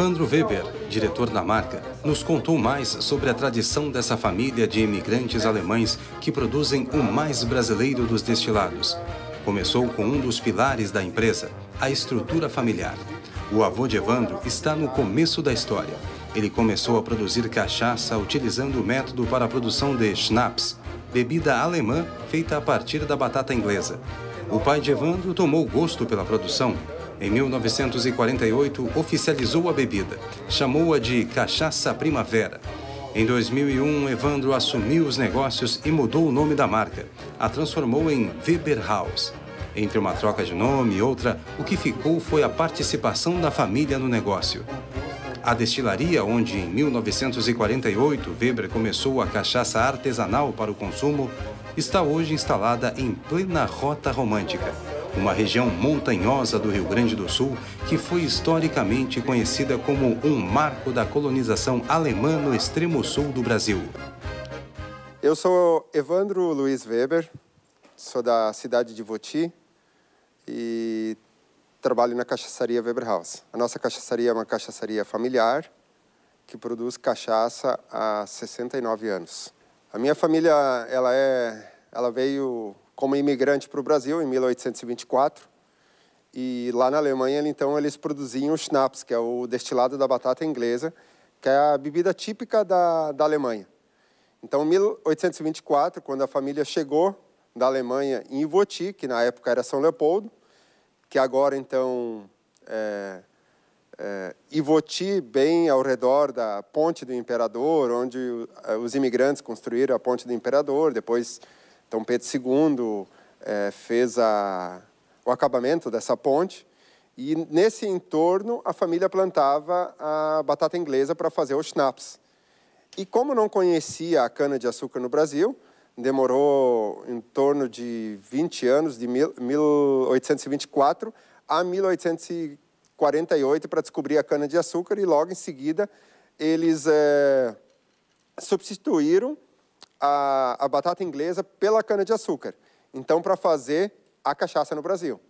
Evandro Weber, diretor da marca, nos contou mais sobre a tradição dessa família de imigrantes alemães que produzem o mais brasileiro dos destilados. Começou com um dos pilares da empresa, a estrutura familiar. O avô de Evandro está no começo da história. Ele começou a produzir cachaça utilizando o método para a produção de schnapps, bebida alemã feita a partir da batata inglesa. O pai de Evandro tomou gosto pela produção em 1948, oficializou a bebida. Chamou-a de Cachaça Primavera. Em 2001, Evandro assumiu os negócios e mudou o nome da marca. A transformou em Weber House. Entre uma troca de nome e outra, o que ficou foi a participação da família no negócio. A destilaria, onde em 1948 Weber começou a cachaça artesanal para o consumo, está hoje instalada em plena rota romântica uma região montanhosa do Rio Grande do Sul que foi historicamente conhecida como um marco da colonização alemã no extremo sul do Brasil. Eu sou Evandro Luiz Weber, sou da cidade de Voti e trabalho na cachaçaria Weber House. A nossa cachaçaria é uma cachaçaria familiar que produz cachaça há 69 anos. A minha família, ela é, ela veio como imigrante para o Brasil em 1824. E lá na Alemanha, então, eles produziam o schnapps, que é o destilado da batata inglesa, que é a bebida típica da, da Alemanha. Então, em 1824, quando a família chegou da Alemanha em Ivoti, que na época era São Leopoldo, que agora, então, é, é, Ivoti, bem ao redor da Ponte do Imperador, onde é, os imigrantes construíram a Ponte do Imperador, depois então, Pedro II é, fez a, o acabamento dessa ponte e, nesse entorno, a família plantava a batata inglesa para fazer o schnapps. E como não conhecia a cana-de-açúcar no Brasil, demorou em torno de 20 anos, de 1824 a 1848, para descobrir a cana-de-açúcar e logo em seguida eles é, substituíram a, a batata inglesa pela cana-de-açúcar. Então, para fazer a cachaça no Brasil.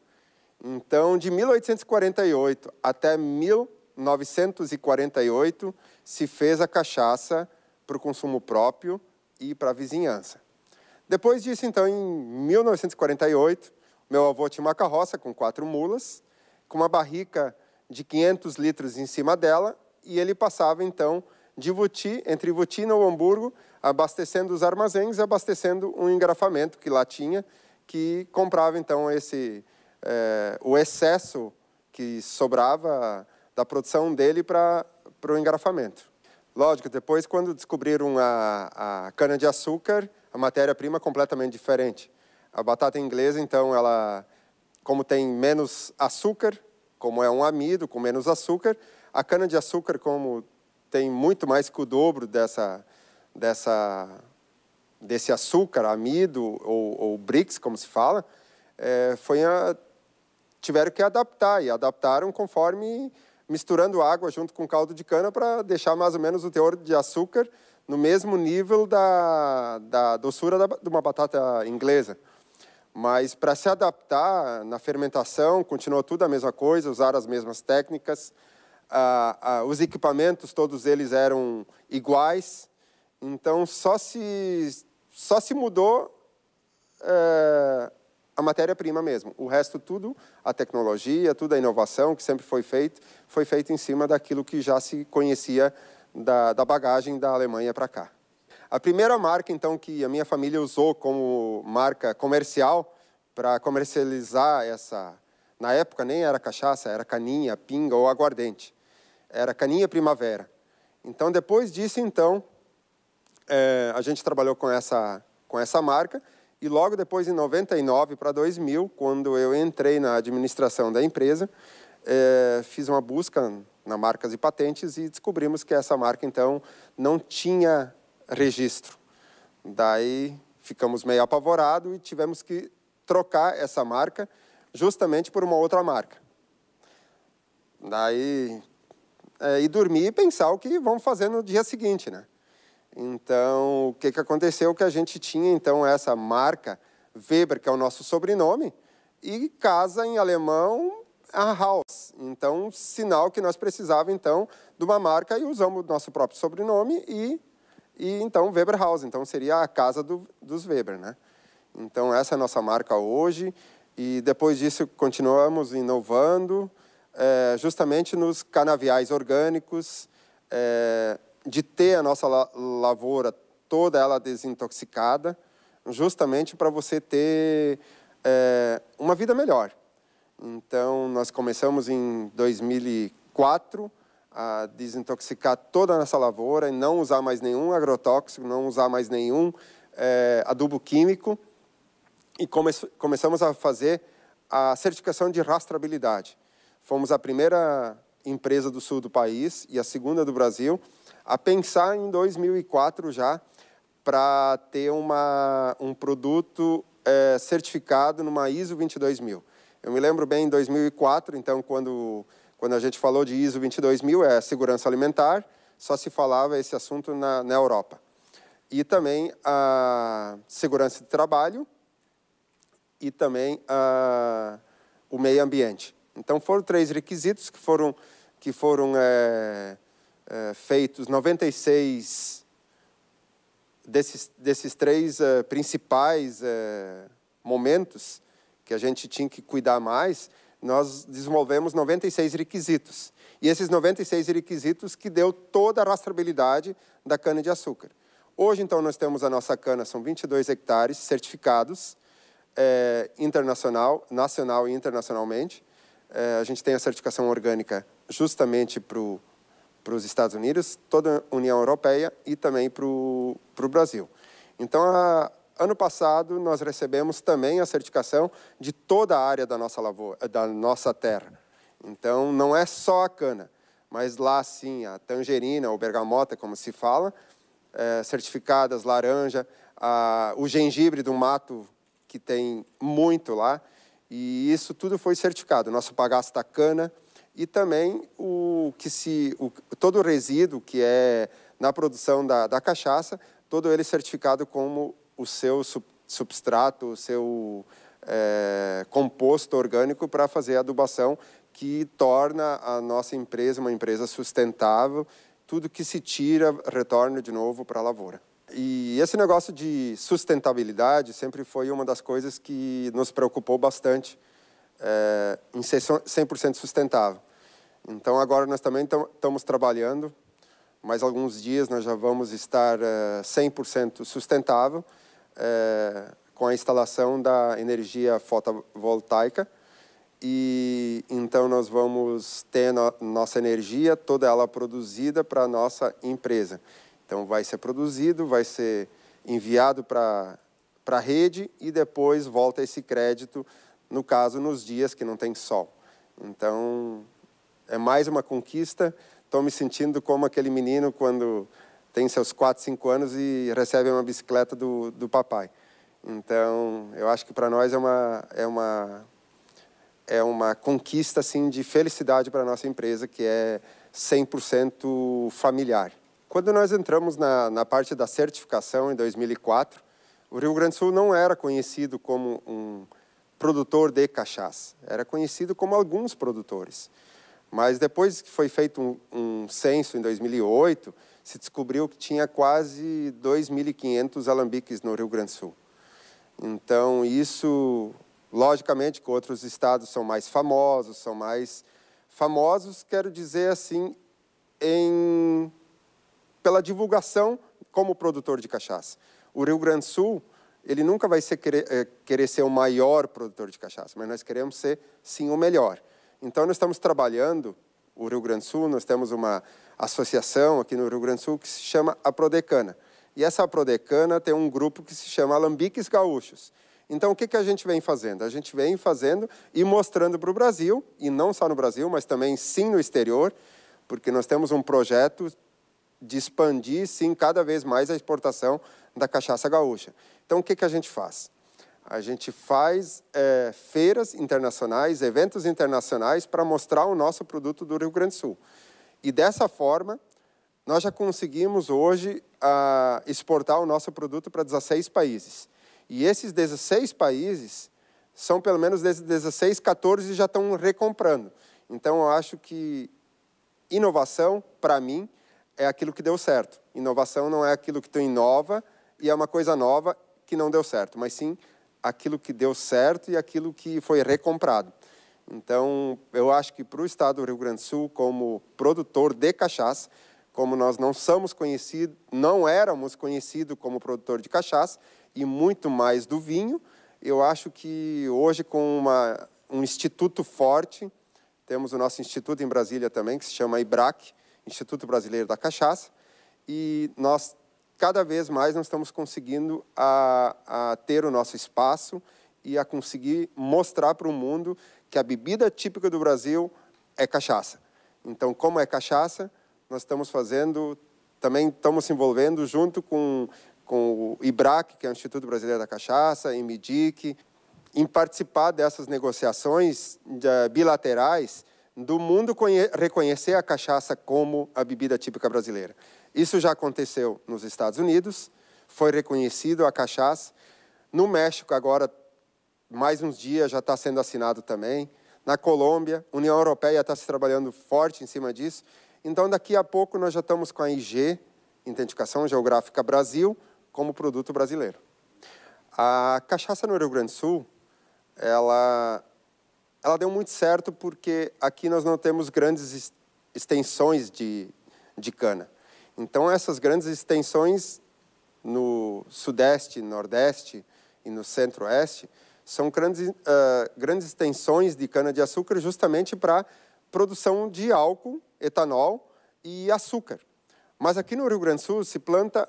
Então, de 1848 até 1948, se fez a cachaça para o consumo próprio e para a vizinhança. Depois disso, então, em 1948, meu avô tinha uma carroça com quatro mulas, com uma barrica de 500 litros em cima dela, e ele passava, então, de Vuti, entre Vuti e Novo Hamburgo, abastecendo os armazéns e abastecendo um engrafamento que lá tinha, que comprava então esse é, o excesso que sobrava da produção dele para o engrafamento. Lógico, depois quando descobriram a, a cana-de-açúcar, a matéria-prima é completamente diferente. A batata inglesa, então, ela, como tem menos açúcar, como é um amido com menos açúcar, a cana-de-açúcar, como tem muito mais que o dobro dessa, dessa, desse açúcar, amido ou, ou BRICS, como se fala, é, foi a, tiveram que adaptar e adaptaram conforme misturando água junto com caldo de cana para deixar mais ou menos o teor de açúcar no mesmo nível da, da doçura da, de uma batata inglesa. Mas para se adaptar na fermentação, continuou tudo a mesma coisa, usar as mesmas técnicas, ah, ah, os equipamentos, todos eles eram iguais, então, só se, só se mudou é, a matéria-prima mesmo. O resto, tudo, a tecnologia, tudo a inovação que sempre foi feito, foi feito em cima daquilo que já se conhecia da, da bagagem da Alemanha para cá. A primeira marca, então, que a minha família usou como marca comercial para comercializar essa... Na época, nem era cachaça, era caninha, pinga ou aguardente. Era caninha primavera. Então, depois disso, então, é, a gente trabalhou com essa, com essa marca e logo depois, em 99 para 2000, quando eu entrei na administração da empresa, é, fiz uma busca na marcas e patentes e descobrimos que essa marca, então, não tinha registro. Daí ficamos meio apavorados e tivemos que trocar essa marca justamente por uma outra marca. Daí, é, e dormir e pensar o que vamos fazer no dia seguinte, né? Então, o que, que aconteceu? Que a gente tinha, então, essa marca Weber, que é o nosso sobrenome, e casa em alemão a Haus. Então, sinal que nós precisávamos então, de uma marca e usamos o nosso próprio sobrenome e, e então, Weber House. Então, seria a casa do, dos Weber, né? Então, essa é a nossa marca hoje. E depois disso, continuamos inovando, é, justamente nos canaviais orgânicos, é, de ter a nossa lavoura toda ela desintoxicada, justamente para você ter é, uma vida melhor. Então, nós começamos em 2004 a desintoxicar toda a nossa lavoura e não usar mais nenhum agrotóxico, não usar mais nenhum é, adubo químico. E come começamos a fazer a certificação de rastreabilidade. Fomos a primeira empresa do sul do país e a segunda do Brasil a pensar em 2004 já para ter uma, um produto é, certificado numa ISO 22000. Eu me lembro bem em 2004, então, quando, quando a gente falou de ISO 22000, é segurança alimentar, só se falava esse assunto na, na Europa. E também a segurança de trabalho e também a, o meio ambiente. Então, foram três requisitos que foram, que foram é, é, feitos, 96 desses, desses três é, principais eh, momentos que a gente tinha que cuidar mais, nós desenvolvemos 96 requisitos. E esses 96 requisitos que deu toda a rastreabilidade da cana-de-açúcar. Hoje, então, nós temos a nossa cana, são 22 hectares certificados, é, internacional, nacional e internacionalmente. É, a gente tem a certificação orgânica justamente para o para os Estados Unidos, toda a União Europeia e também para o Brasil. Então, a, ano passado, nós recebemos também a certificação de toda a área da nossa, lavoura, da nossa terra. Então, não é só a cana, mas lá sim, a tangerina ou bergamota, como se fala, é, certificadas, laranja, a, o gengibre do mato, que tem muito lá, e isso tudo foi certificado. Nosso pagasto cana, e também o que se o, todo o resíduo que é na produção da, da cachaça, todo ele certificado como o seu sub, substrato, o seu é, composto orgânico para fazer a adubação que torna a nossa empresa uma empresa sustentável. Tudo que se tira retorna de novo para a lavoura. E esse negócio de sustentabilidade sempre foi uma das coisas que nos preocupou bastante é, em ser 100% sustentável. Então, agora nós também estamos trabalhando, mais alguns dias nós já vamos estar 100% eh, sustentável eh, com a instalação da energia fotovoltaica. E então nós vamos ter no, nossa energia, toda ela produzida para a nossa empresa. Então, vai ser produzido, vai ser enviado para a rede e depois volta esse crédito, no caso, nos dias que não tem sol. Então, é mais uma conquista. Estou me sentindo como aquele menino quando tem seus 4, 5 anos e recebe uma bicicleta do, do papai. Então, eu acho que para nós é uma, é uma, é uma conquista assim, de felicidade para a nossa empresa, que é 100% familiar. Quando nós entramos na, na parte da certificação, em 2004, o Rio Grande do Sul não era conhecido como um produtor de cachaça, era conhecido como alguns produtores. Mas depois que foi feito um, um censo em 2008, se descobriu que tinha quase 2.500 alambiques no Rio Grande do Sul. Então, isso, logicamente, que outros estados são mais famosos, são mais famosos, quero dizer assim, em, pela divulgação como produtor de cachaça. O Rio Grande do Sul, ele nunca vai ser, querer, eh, querer ser o maior produtor de cachaça, mas nós queremos ser, sim, o melhor. Então, nós estamos trabalhando o Rio Grande do Sul, nós temos uma associação aqui no Rio Grande do Sul que se chama a Prodecana. E essa Prodecana tem um grupo que se chama Alambiques Gaúchos. Então, o que, que a gente vem fazendo? A gente vem fazendo e mostrando para o Brasil, e não só no Brasil, mas também sim no exterior, porque nós temos um projeto de expandir, sim, cada vez mais a exportação da cachaça gaúcha. Então, o que, que a gente faz? A gente faz é, feiras internacionais, eventos internacionais para mostrar o nosso produto do Rio Grande do Sul. E dessa forma, nós já conseguimos hoje a, exportar o nosso produto para 16 países. E esses 16 países são pelo menos desde 16, 14 já estão recomprando. Então, eu acho que inovação, para mim, é aquilo que deu certo. Inovação não é aquilo que tu inova e é uma coisa nova que não deu certo, mas sim aquilo que deu certo e aquilo que foi recomprado. Então, eu acho que para o Estado do Rio Grande do Sul, como produtor de cachaça, como nós não somos conhecidos, não éramos conhecidos como produtor de cachaça e muito mais do vinho, eu acho que hoje com uma, um instituto forte, temos o nosso instituto em Brasília também, que se chama IBRAC, Instituto Brasileiro da Cachaça, e nós cada vez mais nós estamos conseguindo a, a ter o nosso espaço e a conseguir mostrar para o mundo que a bebida típica do Brasil é cachaça. Então, como é cachaça, nós estamos fazendo, também estamos se envolvendo junto com, com o IBRAC, que é o Instituto Brasileiro da Cachaça, e MIDIC, em participar dessas negociações eh, bilaterais do mundo reconhecer a cachaça como a bebida típica brasileira. Isso já aconteceu nos Estados Unidos, foi reconhecido a cachaça. No México, agora, mais uns dias, já está sendo assinado também. Na Colômbia, a União Europeia está se trabalhando forte em cima disso. Então, daqui a pouco, nós já estamos com a IG, Identificação Geográfica Brasil, como produto brasileiro. A cachaça no Rio Grande do Sul, ela, ela deu muito certo porque aqui nós não temos grandes extensões de, de cana. Então, essas grandes extensões no Sudeste, Nordeste e no Centro-Oeste são grandes, uh, grandes extensões de cana-de-açúcar justamente para produção de álcool, etanol e açúcar. Mas aqui no Rio Grande do Sul se planta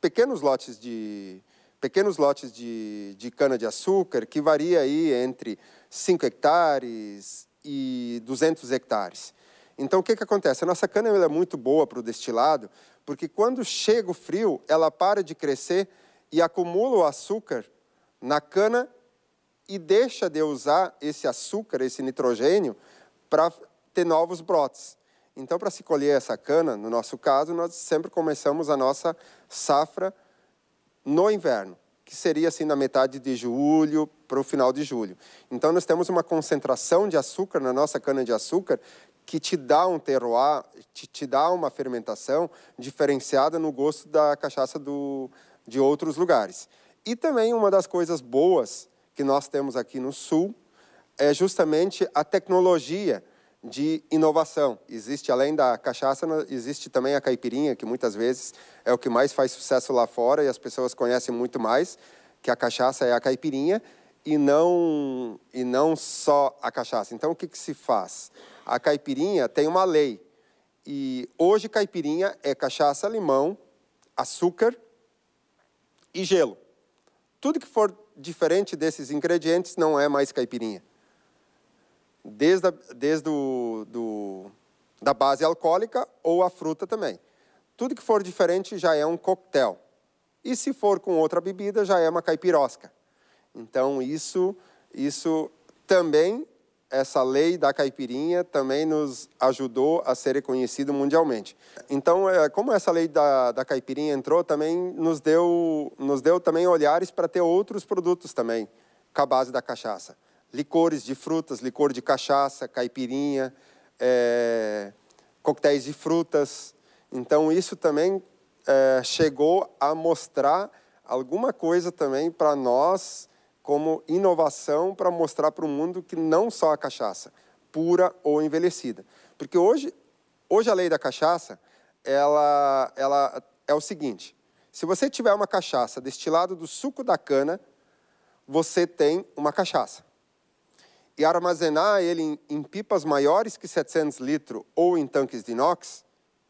pequenos lotes de pequenos lotes de, de cana-de-açúcar que varia aí entre 5 hectares e 200 hectares. Então, o que, que acontece? A nossa cana é muito boa para o destilado, porque quando chega o frio, ela para de crescer e acumula o açúcar na cana e deixa de usar esse açúcar, esse nitrogênio, para ter novos brotes. Então, para se colher essa cana, no nosso caso, nós sempre começamos a nossa safra no inverno, que seria assim na metade de julho para o final de julho. Então, nós temos uma concentração de açúcar na nossa cana de açúcar que te dá um terroir, te, te dá uma fermentação diferenciada no gosto da cachaça do, de outros lugares. E também uma das coisas boas que nós temos aqui no Sul é justamente a tecnologia de inovação. Existe, além da cachaça, existe também a caipirinha, que muitas vezes é o que mais faz sucesso lá fora e as pessoas conhecem muito mais, que a cachaça é a caipirinha e não, e não só a cachaça. Então, o que, que se faz? A caipirinha tem uma lei. E hoje, caipirinha é cachaça, limão, açúcar e gelo. Tudo que for diferente desses ingredientes não é mais caipirinha. Desde a, desde o, do, da base alcoólica ou a fruta também. Tudo que for diferente já é um coquetel. E se for com outra bebida, já é uma caipirosca. Então isso, isso também essa lei da caipirinha também nos ajudou a ser reconhecido mundialmente. Então, é, como essa lei da, da caipirinha entrou, também nos deu, nos deu também olhares para ter outros produtos também com a base da cachaça. Licores de frutas, licor de cachaça, caipirinha, é, coquetéis de frutas. Então, isso também é, chegou a mostrar alguma coisa também para nós, como inovação para mostrar para o mundo que não só a cachaça, pura ou envelhecida. Porque hoje, hoje a lei da cachaça, ela, ela é o seguinte, se você tiver uma cachaça destilada do suco da cana, você tem uma cachaça. E armazenar ele em, em pipas maiores que 700 litros ou em tanques de inox,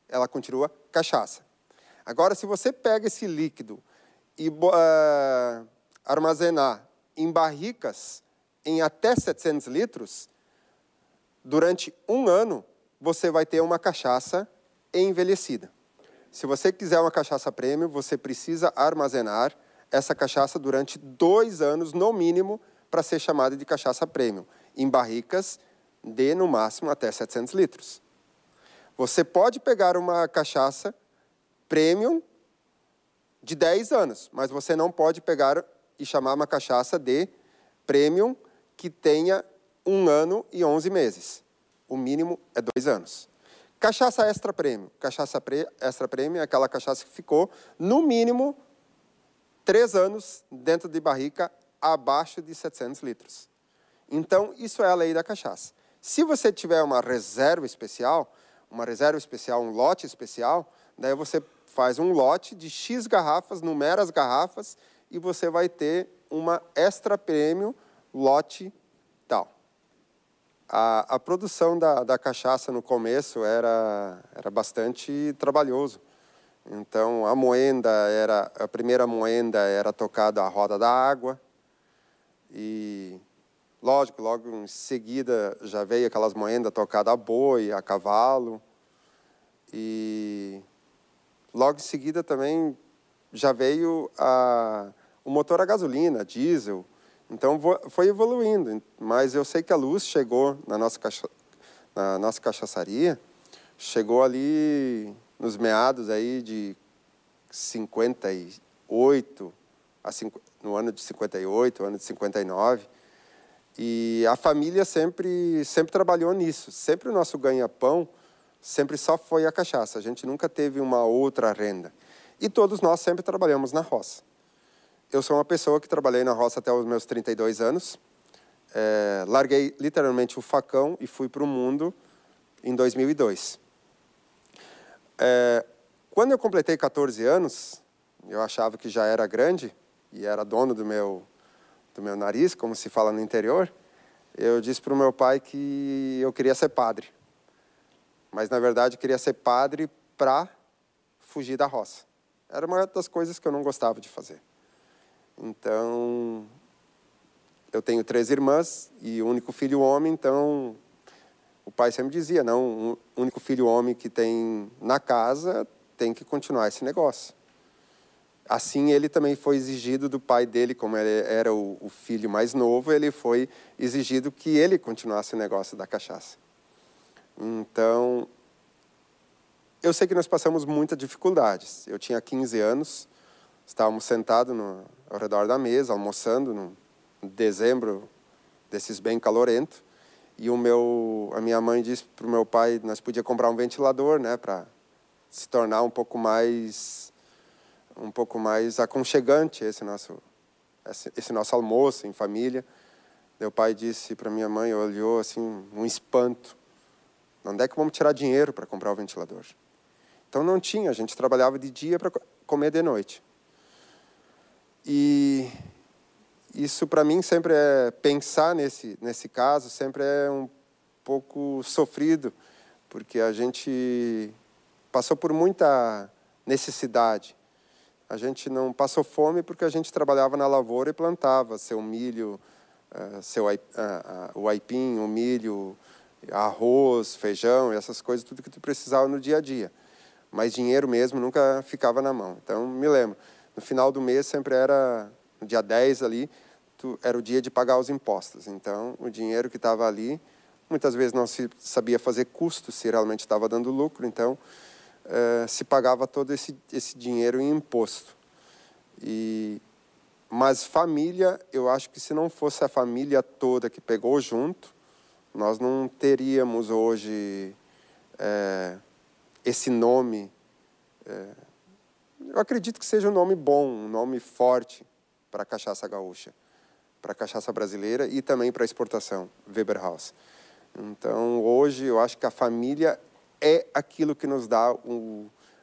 ela continua cachaça. Agora, se você pega esse líquido e uh, armazenar em barricas em até 700 litros, durante um ano você vai ter uma cachaça envelhecida. Se você quiser uma cachaça prêmio, você precisa armazenar essa cachaça durante dois anos, no mínimo, para ser chamada de cachaça prêmio, em barricas de, no máximo, até 700 litros. Você pode pegar uma cachaça premium de 10 anos, mas você não pode pegar e chamar uma cachaça de premium que tenha um ano e 11 meses. O mínimo é dois anos. Cachaça extra prêmio. Cachaça pre, extra prêmio é aquela cachaça que ficou, no mínimo, três anos dentro de barrica abaixo de 700 litros. Então, isso é a lei da cachaça. Se você tiver uma reserva especial, uma reserva especial, um lote especial, daí você faz um lote de X garrafas, numera as garrafas e você vai ter uma extra prêmio lote tal. A, a produção da, da cachaça no começo era, era bastante trabalhoso. Então, a moenda era a primeira moenda era tocada a roda da água e lógico, logo em seguida já veio aquelas moendas tocadas a boi, a cavalo e logo em seguida também já veio a o motor a é gasolina, diesel. Então foi evoluindo, mas eu sei que a luz chegou na nossa, cacha, na nossa cachaçaria, chegou ali nos meados aí de 58, a, no ano de 58, ano de 59. E a família sempre, sempre trabalhou nisso. Sempre o nosso ganha-pão sempre só foi a cachaça. A gente nunca teve uma outra renda. E todos nós sempre trabalhamos na roça eu sou uma pessoa que trabalhei na roça até os meus 32 anos. É, larguei literalmente o facão e fui para o mundo em 2002. É, quando eu completei 14 anos, eu achava que já era grande e era dono do meu, do meu nariz, como se fala no interior. Eu disse para o meu pai que eu queria ser padre. Mas, na verdade, queria ser padre para fugir da roça. Era uma das coisas que eu não gostava de fazer. Então, eu tenho três irmãs e o único filho homem, então o pai sempre dizia, não, o um único filho homem que tem na casa tem que continuar esse negócio. Assim, ele também foi exigido do pai dele, como ele era o, o filho mais novo, ele foi exigido que ele continuasse o negócio da cachaça. Então, eu sei que nós passamos muitas dificuldades. Eu tinha 15 anos, estávamos sentados no, ao redor da mesa, almoçando num dezembro desses bem calorento. E o meu, a minha mãe disse para o meu pai, nós podia comprar um ventilador, né, para se tornar um pouco mais um pouco mais aconchegante esse nosso esse, esse nosso almoço em família. Meu pai disse para minha mãe, olhou assim um espanto. Onde é que vamos tirar dinheiro para comprar o ventilador? Então não tinha, a gente trabalhava de dia para comer de noite. E isso para mim sempre é pensar nesse nesse caso sempre é um pouco sofrido porque a gente passou por muita necessidade a gente não passou fome porque a gente trabalhava na lavoura e plantava seu milho eh, seu o aipim o milho arroz feijão essas coisas tudo que tu precisava no dia a dia mas dinheiro mesmo nunca ficava na mão então me lembro no final do mês sempre era, no dia 10 ali, tu, era o dia de pagar os impostos. Então, o dinheiro que estava ali, muitas vezes não se sabia fazer custo se realmente estava dando lucro, então eh, se pagava todo esse, esse dinheiro em imposto. E, mas família, eu acho que se não fosse a família toda que pegou junto, nós não teríamos hoje eh, esse nome eh, eu acredito que seja um nome bom, um nome forte para a cachaça gaúcha, para a cachaça brasileira e também para a exportação, Weber House. Então, hoje, eu acho que a família é aquilo que nos dá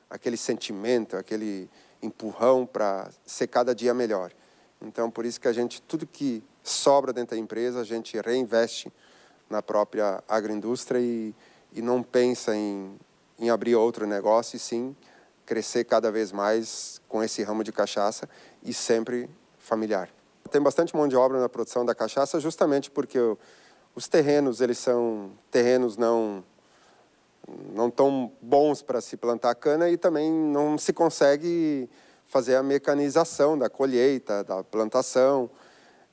aquele sentimento, aquele empurrão para ser cada dia melhor. Então, por isso que a gente, tudo que sobra dentro da empresa, a gente reinveste na própria agroindústria e, e não pensa em, em abrir outro negócio, e sim crescer cada vez mais com esse ramo de cachaça e sempre familiar. Tem bastante mão de obra na produção da cachaça justamente porque os terrenos eles são terrenos não não tão bons para se plantar cana e também não se consegue fazer a mecanização da colheita, da plantação.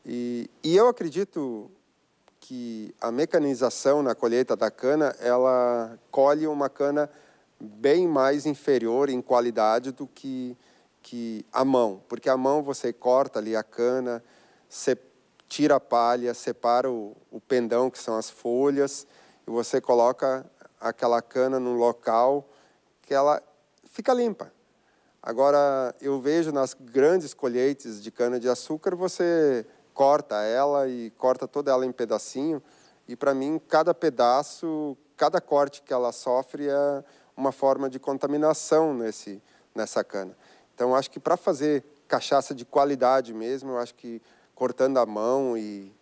E, e eu acredito que a mecanização na colheita da cana, ela colhe uma cana bem mais inferior em qualidade do que, que a mão, porque a mão você corta ali a cana, você tira a palha, separa o, o pendão, que são as folhas, e você coloca aquela cana num local que ela fica limpa. Agora, eu vejo nas grandes colheites de cana-de-açúcar, você corta ela e corta toda ela em pedacinho, e para mim, cada pedaço, cada corte que ela sofre é uma forma de contaminação nesse, nessa cana. Então, acho que para fazer cachaça de qualidade mesmo, eu acho que cortando a mão e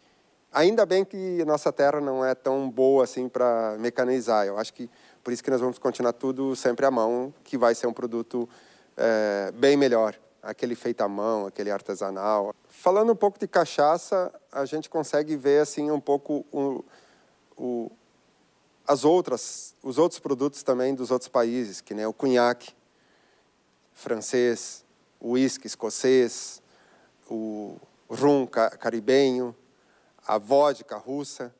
ainda bem que nossa terra não é tão boa assim para mecanizar. Eu acho que por isso que nós vamos continuar tudo sempre à mão, que vai ser um produto é, bem melhor. Aquele feito à mão, aquele artesanal. Falando um pouco de cachaça, a gente consegue ver assim um pouco o, o as outras, os outros produtos também dos outros países, que nem o cunhaque francês, o uísque escocês, o rum caribenho, a vodka russa.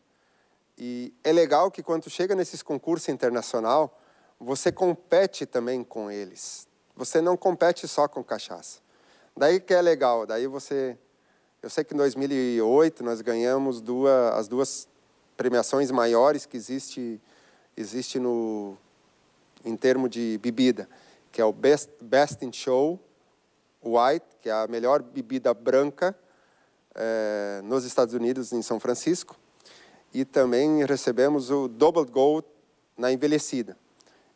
E é legal que quando chega nesses concursos internacional, você compete também com eles. Você não compete só com cachaça. Daí que é legal, daí você eu sei que em 2008 nós ganhamos duas, as duas premiações maiores que existe, existe no, em termos de bebida, que é o Best, Best in Show White, que é a melhor bebida branca é, nos Estados Unidos, em São Francisco. E também recebemos o Double Gold na envelhecida.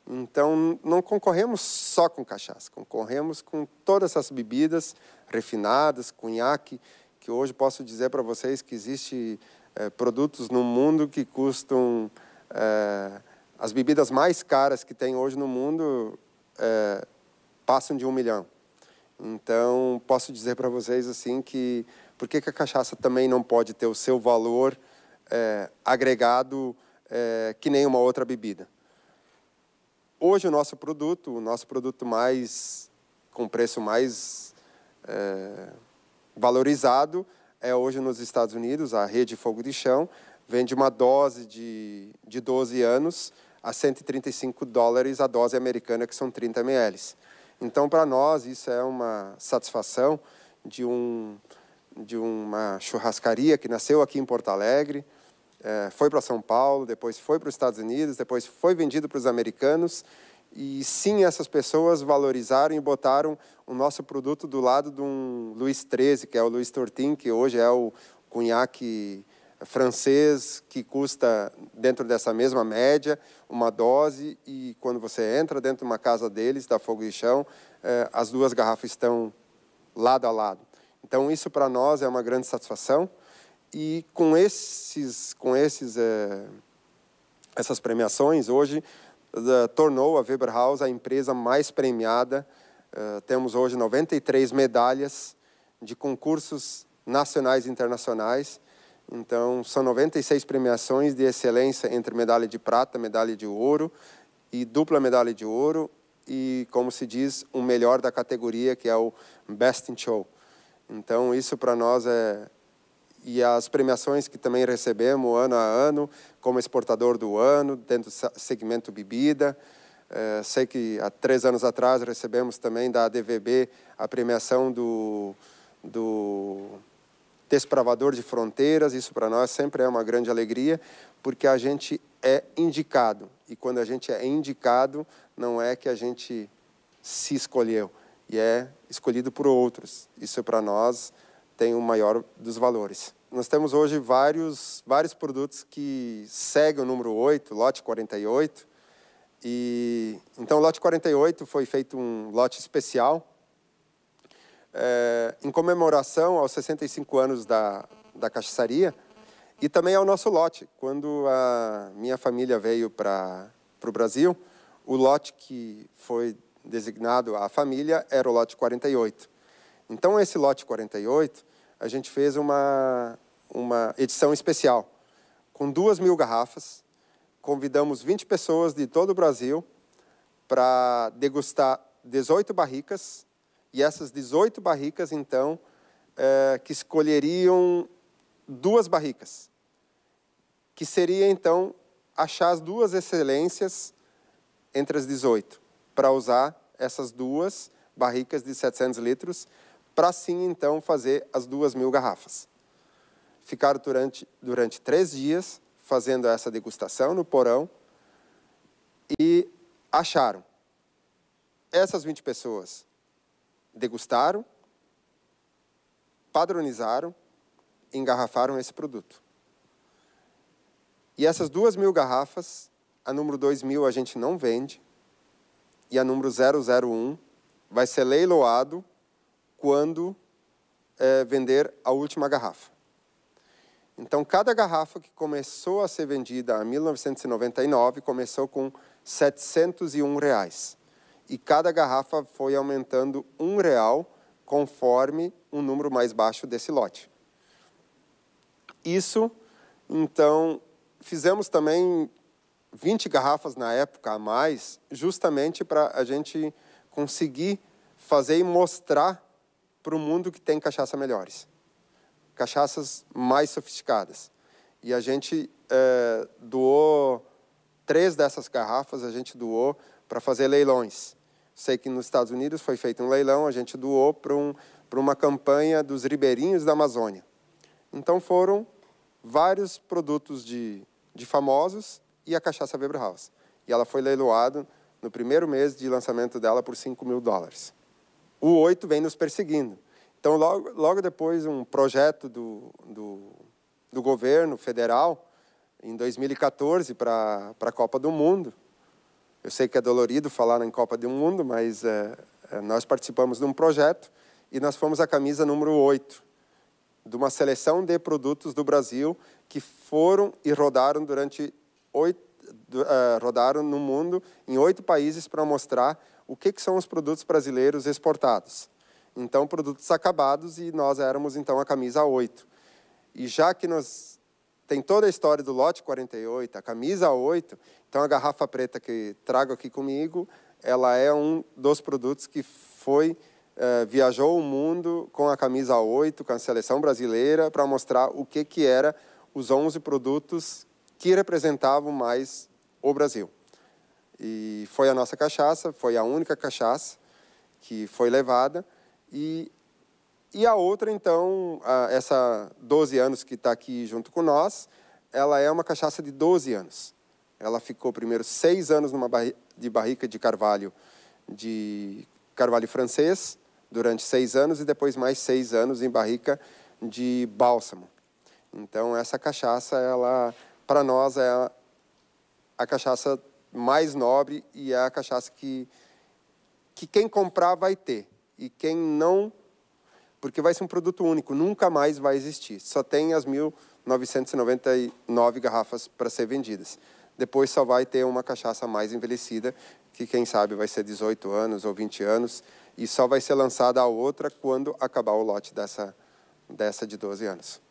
Então, não concorremos só com cachaça, concorremos com todas essas bebidas refinadas, cunhaque, que hoje posso dizer para vocês que existe eh, produtos no mundo que custam. É, as bebidas mais caras que tem hoje no mundo eh, passam de um milhão. Então, posso dizer para vocês assim que por que, que a cachaça também não pode ter o seu valor agregado que nem uma outra bebida? hoje o nosso produto, o nosso produto mais com preço mais é, valorizado, é hoje nos Estados Unidos, a rede Fogo de Chão, vende uma dose de, de 12 anos a 135 dólares a dose americana, que são 30 ml. Então, para nós, isso é uma satisfação de, um, de uma churrascaria que nasceu aqui em Porto Alegre, é, foi para São Paulo, depois foi para os Estados Unidos, depois foi vendido para os americanos e sim essas pessoas valorizaram e botaram o nosso produto do lado de um Luiz XIII, que é o Luiz Tortin, que hoje é o cunhaque francês que custa dentro dessa mesma média uma dose e quando você entra dentro de uma casa deles da Fogo e Chão eh, as duas garrafas estão lado a lado então isso para nós é uma grande satisfação e com esses com esses eh, essas premiações hoje uh, tornou a Weber House a empresa mais premiada. Uh, temos hoje 93 medalhas de concursos nacionais e internacionais. Então, são 96 premiações de excelência entre medalha de prata, medalha de ouro e dupla medalha de ouro e, como se diz, o melhor da categoria, que é o Best in Show. Então, isso para nós é, e as premiações que também recebemos ano a ano, como exportador do ano, dentro do segmento bebida. Eh, sei que há três anos atrás recebemos também da ADVB a premiação do, do de fronteiras. Isso para nós sempre é uma grande alegria, porque a gente é indicado. E quando a gente é indicado, não é que a gente se escolheu, e é escolhido por outros. Isso para nós tem o maior dos valores. Nós temos hoje vários, vários produtos que seguem o número 8, lote 48. E, então, o lote 48 foi feito um lote especial é, em comemoração aos 65 anos da, da cachaçaria e também ao nosso lote. Quando a minha família veio para o Brasil, o lote que foi designado à família era o lote 48. Então, esse lote 48 a gente fez uma, uma edição especial com duas mil garrafas. Convidamos 20 pessoas de todo o Brasil para degustar 18 barricas. E essas 18 barricas, então, é, que escolheriam duas barricas, que seria, então, achar as duas excelências entre as 18, para usar essas duas barricas de 700 litros para sim então fazer as duas mil garrafas. Ficaram durante, durante três dias fazendo essa degustação no porão e acharam. Essas 20 pessoas degustaram, padronizaram, engarrafaram esse produto. E essas duas mil garrafas, a número 2000 a gente não vende, e a número 001 vai ser leiloado quando é, vender a última garrafa. Então, cada garrafa que começou a ser vendida em 1999 começou com 701 reais. E cada garrafa foi aumentando um real conforme um número mais baixo desse lote. Isso, então, fizemos também 20 garrafas na época a mais, justamente para a gente conseguir fazer e mostrar para o mundo que tem cachaça melhores, cachaças mais sofisticadas. E a gente é, doou três dessas garrafas, a gente doou para fazer leilões. Sei que nos Estados Unidos foi feito um leilão, a gente doou para um, uma campanha dos ribeirinhos da Amazônia. Então foram vários produtos de, de famosos e a cachaça Weber House. E ela foi leiloada no primeiro mês de lançamento dela por 5 mil dólares o 8 vem nos perseguindo. Então, logo, logo depois, um projeto do, do, do governo federal, em 2014, para a Copa do Mundo. Eu sei que é dolorido falar em Copa do Mundo, mas é, é nós participamos de um projeto e nós fomos a camisa número 8, de uma seleção de produtos do Brasil que foram e rodaram durante oito, eh, rodaram no mundo, em oito países, para mostrar o que, que são os produtos brasileiros exportados. Então, produtos acabados e nós éramos, então, a camisa 8. E já que nós tem toda a história do lote 48, a camisa 8, então a garrafa preta que trago aqui comigo, ela é um dos produtos que foi eh, viajou o mundo com a camisa 8, com a seleção brasileira, para mostrar o que, que era os 11 produtos que representavam mais o Brasil. E foi a nossa cachaça, foi a única cachaça que foi levada. E, e a outra, então, a, essa 12 anos que está aqui junto com nós, ela é uma cachaça de 12 anos. Ela ficou primeiro seis anos numa barri de barrica de carvalho, de carvalho francês, durante seis anos, e depois mais seis anos em barrica de bálsamo. Então, essa cachaça, ela para nós, é a, a cachaça mais nobre e é a cachaça que, que quem comprar vai ter. E quem não, porque vai ser um produto único, nunca mais vai existir. Só tem as 1.999 garrafas para ser vendidas. Depois só vai ter uma cachaça mais envelhecida, que quem sabe vai ser 18 anos ou 20 anos, e só vai ser lançada a outra quando acabar o lote dessa, dessa de 12 anos.